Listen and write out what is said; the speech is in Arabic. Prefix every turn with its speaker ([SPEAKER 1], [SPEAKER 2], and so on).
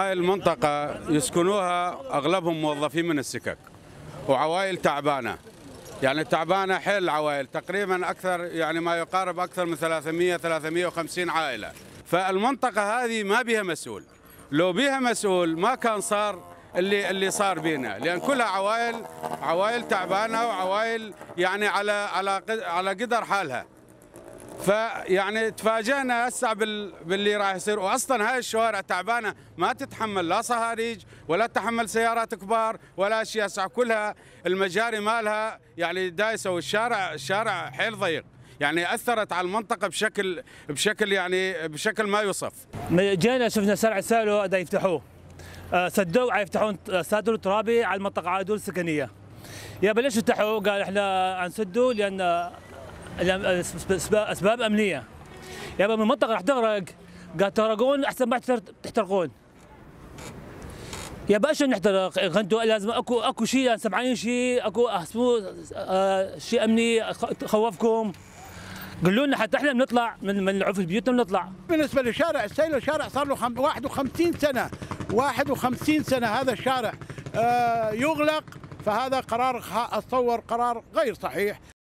[SPEAKER 1] هاي المنطقة يسكنوها أغلبهم موظفين من السكك وعوائل تعبانة يعني تعبانة حيل العوائل تقريبا أكثر يعني ما يقارب أكثر من 300 350 عائلة فالمنطقة هذه ما بها مسؤول لو بها مسؤول ما كان صار اللي اللي صار بينا لان كلها عوائل عوائل تعبانه وعوائل يعني على على على قدر حالها فيعني تفاجئنا هسه باللي راح يصير واصلا هاي الشوارع تعبانه ما تتحمل لا صهاريج ولا تتحمل سيارات كبار ولا اشياء كلها المجاري مالها يعني دايسه والشارع الشارع حيل ضيق يعني اثرت على المنطقه بشكل بشكل يعني بشكل ما يوصف
[SPEAKER 2] جينا شفنا شارع سالو دا يفتحوه سدوا آه، يفتحون سادوا آه، ترابي على المنطقه على دول سكنيه يا بلش يفتحوا قال احنا انسدوا لان اسباب امنيه يابا من المنطقه رح تغرق قال تغرقون احسن ما تحترقون يابا ايش نحترق غنتوا لازم اكو اكو شيء يعني سمعانين شيء اكو آه، اسمه آه، شيء امني خوفكم قالوا لنا حتى احنا بنطلع من من العفش بيوتنا بنطلع بالنسبه لشارع السيل شارع صار له 51 سنه
[SPEAKER 3] 51 سنه هذا الشارع آه، يغلق فهذا قرار اتصور قرار غير صحيح